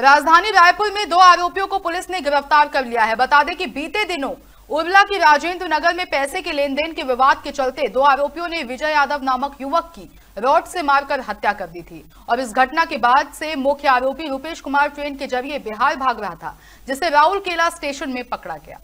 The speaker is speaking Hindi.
राजधानी रायपुर में दो आरोपियों को पुलिस ने गिरफ्तार कर लिया है बता दें कि बीते दिनों उर्ला की राजेंद्र नगर में पैसे के लेन देन के विवाद के चलते दो आरोपियों ने विजय यादव नामक युवक की रॉड से मारकर हत्या कर दी थी और इस घटना के बाद से मुख्य आरोपी रूपेश कुमार ट्रेन के जरिए बिहार भाग रहा था जिसे राहुल केला स्टेशन में पकड़ा गया